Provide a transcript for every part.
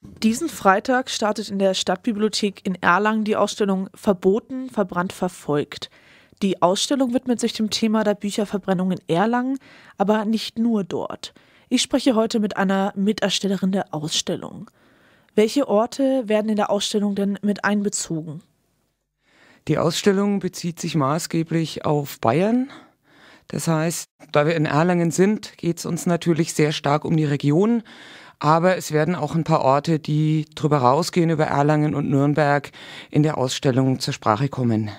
Diesen Freitag startet in der Stadtbibliothek in Erlangen die Ausstellung Verboten, verbrannt, verfolgt. Die Ausstellung widmet sich dem Thema der Bücherverbrennung in Erlangen, aber nicht nur dort. Ich spreche heute mit einer Miterstellerin der Ausstellung. Welche Orte werden in der Ausstellung denn mit einbezogen? Die Ausstellung bezieht sich maßgeblich auf Bayern. Das heißt, da wir in Erlangen sind, geht es uns natürlich sehr stark um die Region. Aber es werden auch ein paar Orte, die drüber rausgehen über Erlangen und Nürnberg, in der Ausstellung zur Sprache kommen.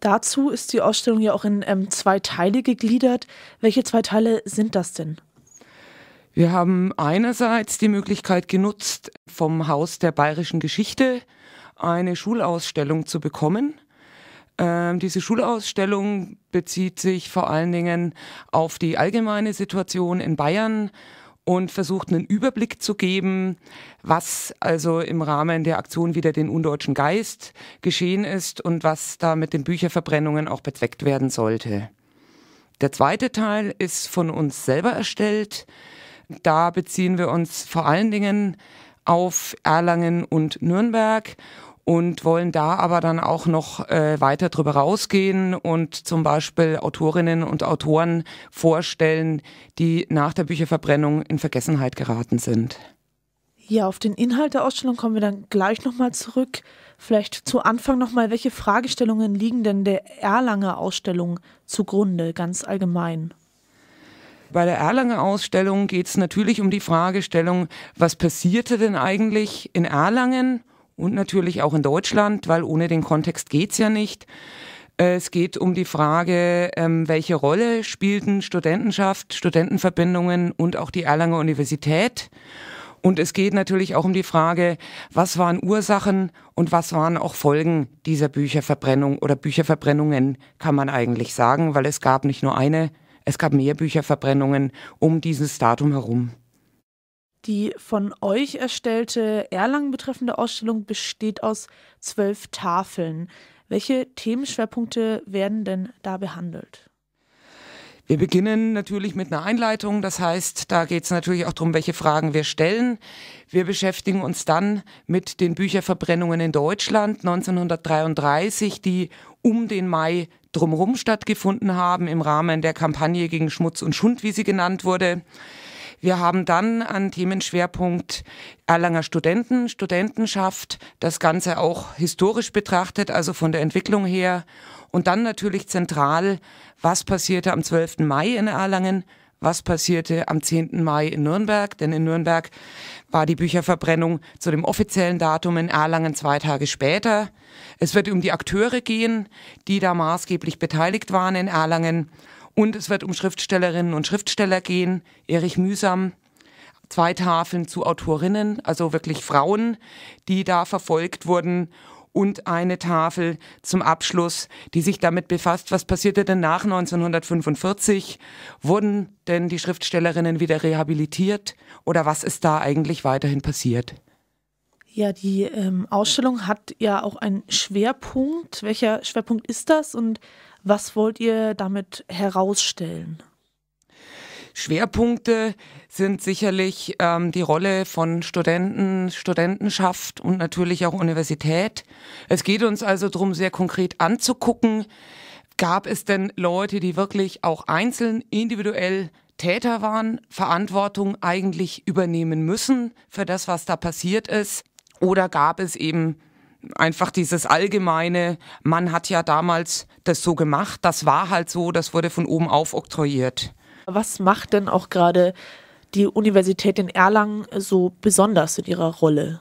Dazu ist die Ausstellung ja auch in ähm, zwei Teile gegliedert. Welche zwei Teile sind das denn? Wir haben einerseits die Möglichkeit genutzt, vom Haus der bayerischen Geschichte eine Schulausstellung zu bekommen. Ähm, diese Schulausstellung bezieht sich vor allen Dingen auf die allgemeine Situation in Bayern und versucht einen Überblick zu geben, was also im Rahmen der Aktion wieder den undeutschen Geist geschehen ist und was da mit den Bücherverbrennungen auch bezweckt werden sollte. Der zweite Teil ist von uns selber erstellt. Da beziehen wir uns vor allen Dingen auf Erlangen und Nürnberg und wollen da aber dann auch noch äh, weiter drüber rausgehen und zum Beispiel Autorinnen und Autoren vorstellen, die nach der Bücherverbrennung in Vergessenheit geraten sind. Ja, auf den Inhalt der Ausstellung kommen wir dann gleich nochmal zurück. Vielleicht zu Anfang nochmal, welche Fragestellungen liegen denn der Erlanger Ausstellung zugrunde, ganz allgemein? Bei der Erlanger Ausstellung geht es natürlich um die Fragestellung, was passierte denn eigentlich in Erlangen und natürlich auch in Deutschland, weil ohne den Kontext geht's ja nicht. Äh, es geht um die Frage, ähm, welche Rolle spielten Studentenschaft, Studentenverbindungen und auch die Erlanger Universität. Und es geht natürlich auch um die Frage, was waren Ursachen und was waren auch Folgen dieser Bücherverbrennung oder Bücherverbrennungen, kann man eigentlich sagen, weil es gab nicht nur eine, es gab mehr Bücherverbrennungen um dieses Datum herum. Die von euch erstellte Erlangen betreffende Ausstellung besteht aus zwölf Tafeln. Welche Themenschwerpunkte werden denn da behandelt? Wir beginnen natürlich mit einer Einleitung, das heißt, da geht es natürlich auch darum, welche Fragen wir stellen. Wir beschäftigen uns dann mit den Bücherverbrennungen in Deutschland 1933, die um den Mai drumherum stattgefunden haben im Rahmen der Kampagne gegen Schmutz und Schund, wie sie genannt wurde. Wir haben dann einen Themenschwerpunkt Erlanger Studenten, Studentenschaft, das Ganze auch historisch betrachtet, also von der Entwicklung her. Und dann natürlich zentral, was passierte am 12. Mai in Erlangen, was passierte am 10. Mai in Nürnberg, denn in Nürnberg war die Bücherverbrennung zu dem offiziellen Datum in Erlangen zwei Tage später. Es wird um die Akteure gehen, die da maßgeblich beteiligt waren in Erlangen und es wird um Schriftstellerinnen und Schriftsteller gehen. Erich Mühsam, zwei Tafeln zu Autorinnen, also wirklich Frauen, die da verfolgt wurden. Und eine Tafel zum Abschluss, die sich damit befasst, was passierte denn nach 1945? Wurden denn die Schriftstellerinnen wieder rehabilitiert? Oder was ist da eigentlich weiterhin passiert? Ja, die ähm, Ausstellung hat ja auch einen Schwerpunkt. Welcher Schwerpunkt ist das und was wollt ihr damit herausstellen? Schwerpunkte sind sicherlich ähm, die Rolle von Studenten, Studentenschaft und natürlich auch Universität. Es geht uns also darum, sehr konkret anzugucken, gab es denn Leute, die wirklich auch einzeln, individuell Täter waren, Verantwortung eigentlich übernehmen müssen für das, was da passiert ist. Oder gab es eben einfach dieses allgemeine, man hat ja damals das so gemacht, das war halt so, das wurde von oben auf oktroyiert. Was macht denn auch gerade die Universität in Erlangen so besonders in ihrer Rolle?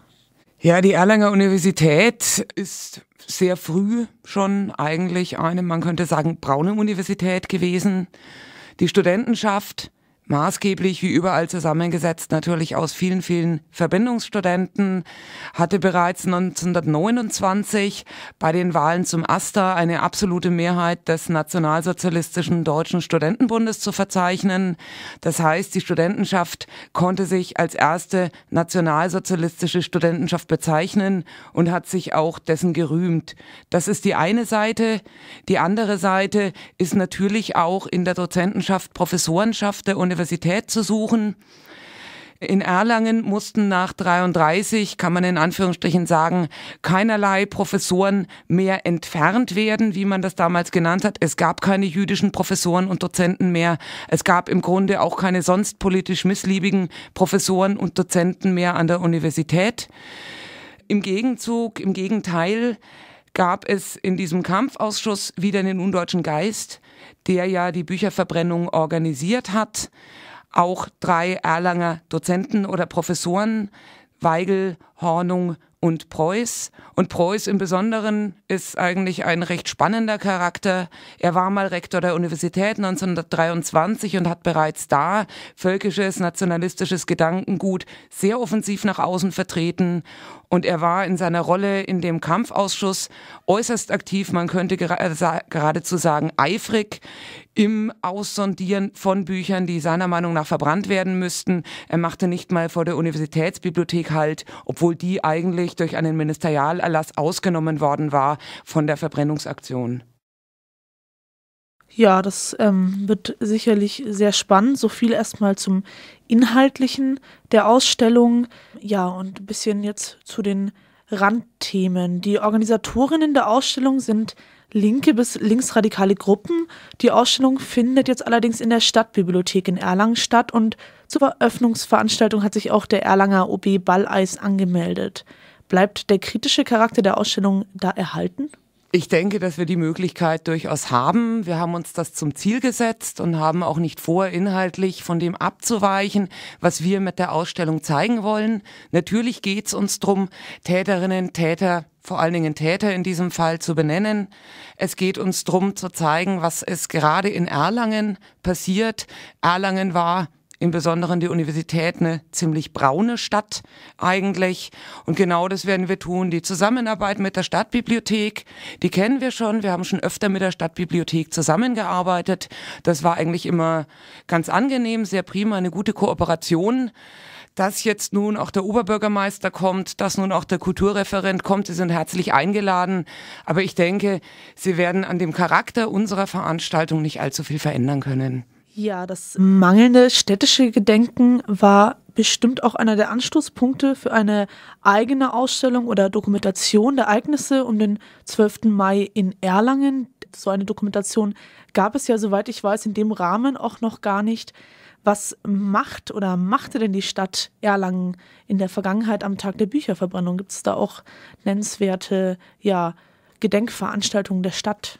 Ja, die Erlanger Universität ist sehr früh schon eigentlich eine, man könnte sagen, braune Universität gewesen. Die Studentenschaft maßgeblich wie überall zusammengesetzt natürlich aus vielen, vielen Verbindungsstudenten, hatte bereits 1929 bei den Wahlen zum AStA eine absolute Mehrheit des Nationalsozialistischen Deutschen Studentenbundes zu verzeichnen. Das heißt, die Studentenschaft konnte sich als erste nationalsozialistische Studentenschaft bezeichnen und hat sich auch dessen gerühmt. Das ist die eine Seite. Die andere Seite ist natürlich auch in der Dozentenschaft, Professorenschaft der Universität Universität zu suchen. In Erlangen mussten nach 33, kann man in Anführungsstrichen sagen, keinerlei Professoren mehr entfernt werden, wie man das damals genannt hat. Es gab keine jüdischen Professoren und Dozenten mehr. Es gab im Grunde auch keine sonst politisch missliebigen Professoren und Dozenten mehr an der Universität. Im Gegenzug, im Gegenteil, gab es in diesem Kampfausschuss wieder einen undeutschen Geist der ja die Bücherverbrennung organisiert hat, auch drei Erlanger Dozenten oder Professoren Weigel, Hornung und Preuß. Und Preuß im Besonderen ist eigentlich ein recht spannender Charakter. Er war mal Rektor der Universität 1923 und hat bereits da völkisches, nationalistisches Gedankengut sehr offensiv nach außen vertreten. Und er war in seiner Rolle in dem Kampfausschuss äußerst aktiv, man könnte äh, geradezu sagen eifrig im Aussondieren von Büchern, die seiner Meinung nach verbrannt werden müssten. Er machte nicht mal vor der Universitätsbibliothek halt, obwohl die eigentlich durch einen Ministerialerlass ausgenommen worden war von der Verbrennungsaktion. Ja, das ähm, wird sicherlich sehr spannend. So viel erstmal zum Inhaltlichen der Ausstellung. Ja, und ein bisschen jetzt zu den Randthemen. Die Organisatorinnen der Ausstellung sind linke bis linksradikale Gruppen. Die Ausstellung findet jetzt allerdings in der Stadtbibliothek in Erlangen statt und zur Eröffnungsveranstaltung hat sich auch der Erlanger OB Balleis angemeldet. Bleibt der kritische Charakter der Ausstellung da erhalten? Ich denke, dass wir die Möglichkeit durchaus haben. Wir haben uns das zum Ziel gesetzt und haben auch nicht vor, inhaltlich von dem abzuweichen, was wir mit der Ausstellung zeigen wollen. Natürlich geht es uns darum, Täterinnen, Täter vor allen Dingen Täter in diesem Fall zu benennen. Es geht uns darum zu zeigen, was es gerade in Erlangen passiert. Erlangen war im Besonderen die Universität eine ziemlich braune Stadt eigentlich. Und genau das werden wir tun. Die Zusammenarbeit mit der Stadtbibliothek, die kennen wir schon. Wir haben schon öfter mit der Stadtbibliothek zusammengearbeitet. Das war eigentlich immer ganz angenehm, sehr prima, eine gute Kooperation dass jetzt nun auch der Oberbürgermeister kommt, dass nun auch der Kulturreferent kommt. Sie sind herzlich eingeladen. Aber ich denke, Sie werden an dem Charakter unserer Veranstaltung nicht allzu viel verändern können. Ja, das mangelnde städtische Gedenken war bestimmt auch einer der Anstoßpunkte für eine eigene Ausstellung oder Dokumentation der Ereignisse um den 12. Mai in Erlangen. So eine Dokumentation gab es ja, soweit ich weiß, in dem Rahmen auch noch gar nicht. Was macht oder machte denn die Stadt Erlangen in der Vergangenheit am Tag der Bücherverbrennung? Gibt es da auch nennenswerte ja, Gedenkveranstaltungen der Stadt?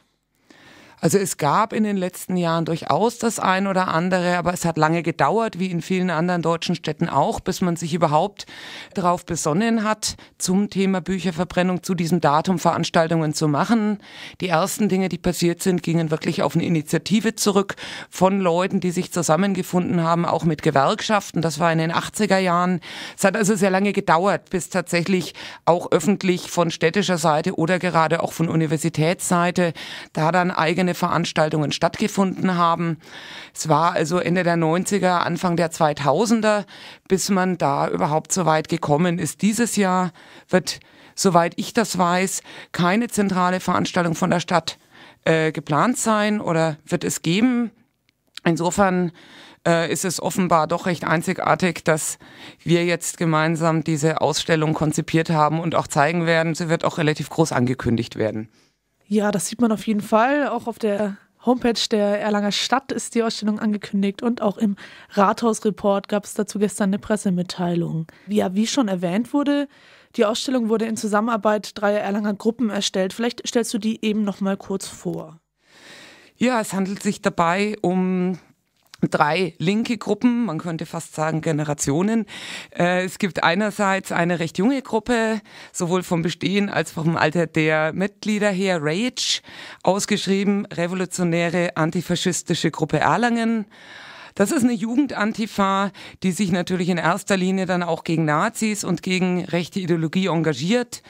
Also es gab in den letzten Jahren durchaus das ein oder andere, aber es hat lange gedauert, wie in vielen anderen deutschen Städten auch, bis man sich überhaupt darauf besonnen hat, zum Thema Bücherverbrennung zu diesem Datum Veranstaltungen zu machen. Die ersten Dinge, die passiert sind, gingen wirklich auf eine Initiative zurück von Leuten, die sich zusammengefunden haben, auch mit Gewerkschaften. Das war in den 80er Jahren. Es hat also sehr lange gedauert, bis tatsächlich auch öffentlich von städtischer Seite oder gerade auch von Universitätsseite da dann eigene keine Veranstaltungen stattgefunden haben. Es war also Ende der 90er, Anfang der 2000er, bis man da überhaupt so weit gekommen ist. Dieses Jahr wird, soweit ich das weiß, keine zentrale Veranstaltung von der Stadt äh, geplant sein oder wird es geben. Insofern äh, ist es offenbar doch recht einzigartig, dass wir jetzt gemeinsam diese Ausstellung konzipiert haben und auch zeigen werden. Sie wird auch relativ groß angekündigt werden. Ja, das sieht man auf jeden Fall. Auch auf der Homepage der Erlanger Stadt ist die Ausstellung angekündigt und auch im Rathausreport gab es dazu gestern eine Pressemitteilung. Ja, wie schon erwähnt wurde, die Ausstellung wurde in Zusammenarbeit dreier Erlanger Gruppen erstellt. Vielleicht stellst du die eben noch mal kurz vor. Ja, es handelt sich dabei um drei linke Gruppen, man könnte fast sagen Generationen. Äh, es gibt einerseits eine recht junge Gruppe, sowohl vom Bestehen als auch vom Alter der Mitglieder her, Rage, ausgeschrieben Revolutionäre Antifaschistische Gruppe Erlangen. Das ist eine Jugendantifa, die sich natürlich in erster Linie dann auch gegen Nazis und gegen rechte Ideologie engagiert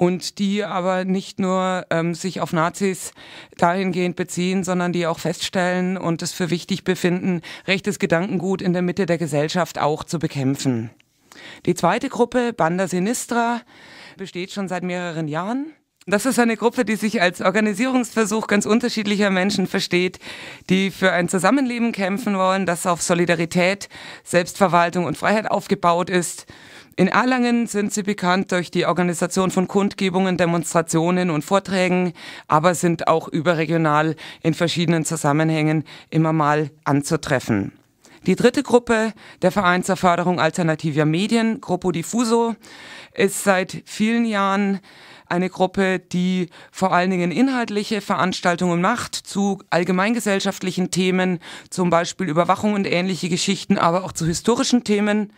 und die aber nicht nur ähm, sich auf Nazis dahingehend beziehen, sondern die auch feststellen und es für wichtig befinden, rechtes Gedankengut in der Mitte der Gesellschaft auch zu bekämpfen. Die zweite Gruppe, Banda Sinistra, besteht schon seit mehreren Jahren. Das ist eine Gruppe, die sich als Organisierungsversuch ganz unterschiedlicher Menschen versteht, die für ein Zusammenleben kämpfen wollen, das auf Solidarität, Selbstverwaltung und Freiheit aufgebaut ist in Erlangen sind sie bekannt durch die Organisation von Kundgebungen, Demonstrationen und Vorträgen, aber sind auch überregional in verschiedenen Zusammenhängen immer mal anzutreffen. Die dritte Gruppe, der Verein zur Förderung alternativer Medien, Gruppo Diffuso, ist seit vielen Jahren eine Gruppe, die vor allen Dingen inhaltliche Veranstaltungen macht zu allgemeingesellschaftlichen Themen, zum Beispiel Überwachung und ähnliche Geschichten, aber auch zu historischen Themen.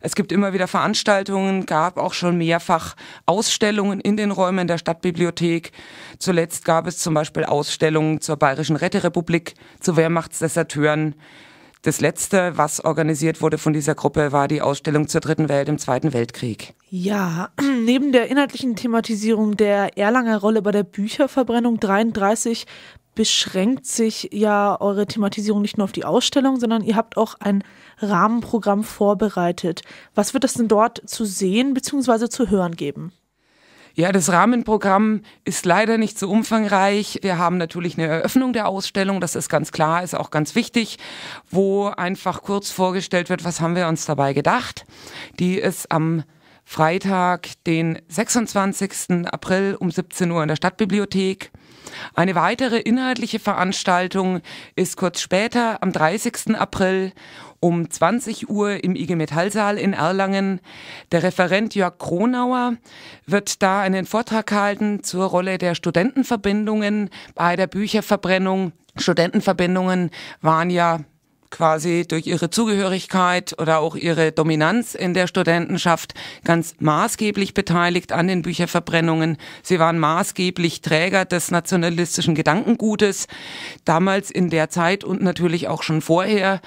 Es gibt immer wieder Veranstaltungen, gab auch schon mehrfach Ausstellungen in den Räumen der Stadtbibliothek. Zuletzt gab es zum Beispiel Ausstellungen zur Bayerischen Retterepublik, zu Wehrmachtsdeserteuren, das letzte, was organisiert wurde von dieser Gruppe, war die Ausstellung zur Dritten Welt im Zweiten Weltkrieg. Ja, neben der inhaltlichen Thematisierung der Erlanger Rolle bei der Bücherverbrennung 33 beschränkt sich ja eure Thematisierung nicht nur auf die Ausstellung, sondern ihr habt auch ein Rahmenprogramm vorbereitet. Was wird es denn dort zu sehen bzw. zu hören geben? Ja, das Rahmenprogramm ist leider nicht so umfangreich. Wir haben natürlich eine Eröffnung der Ausstellung, das ist ganz klar, ist auch ganz wichtig, wo einfach kurz vorgestellt wird, was haben wir uns dabei gedacht. Die ist am Freitag, den 26. April um 17 Uhr in der Stadtbibliothek. Eine weitere inhaltliche Veranstaltung ist kurz später am 30. April um 20 Uhr im IG Metallsaal in Erlangen. Der Referent Jörg Kronauer wird da einen Vortrag halten zur Rolle der Studentenverbindungen bei der Bücherverbrennung. Studentenverbindungen waren ja quasi durch ihre Zugehörigkeit oder auch ihre Dominanz in der Studentenschaft ganz maßgeblich beteiligt an den Bücherverbrennungen. Sie waren maßgeblich Träger des nationalistischen Gedankengutes, damals in der Zeit und natürlich auch schon vorher.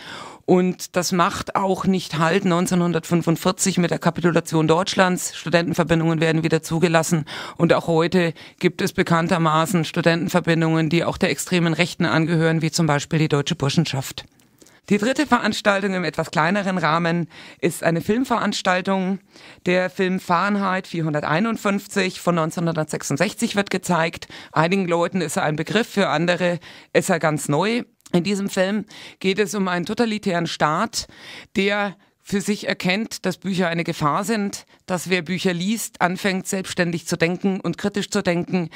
Und das macht auch nicht halt 1945 mit der Kapitulation Deutschlands. Studentenverbindungen werden wieder zugelassen. Und auch heute gibt es bekanntermaßen Studentenverbindungen, die auch der extremen Rechten angehören, wie zum Beispiel die Deutsche Burschenschaft. Die dritte Veranstaltung im etwas kleineren Rahmen ist eine Filmveranstaltung. Der Film Fahrenheit 451 von 1966 wird gezeigt. Einigen Leuten ist er ein Begriff, für andere ist er ganz neu. In diesem Film geht es um einen totalitären Staat, der für sich erkennt, dass Bücher eine Gefahr sind, dass wer Bücher liest, anfängt selbstständig zu denken und kritisch zu denken.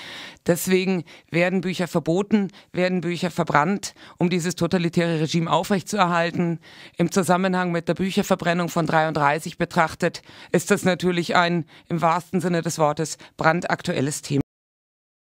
Deswegen werden Bücher verboten, werden Bücher verbrannt, um dieses totalitäre Regime aufrechtzuerhalten. Im Zusammenhang mit der Bücherverbrennung von 33 betrachtet, ist das natürlich ein im wahrsten Sinne des Wortes brandaktuelles Thema.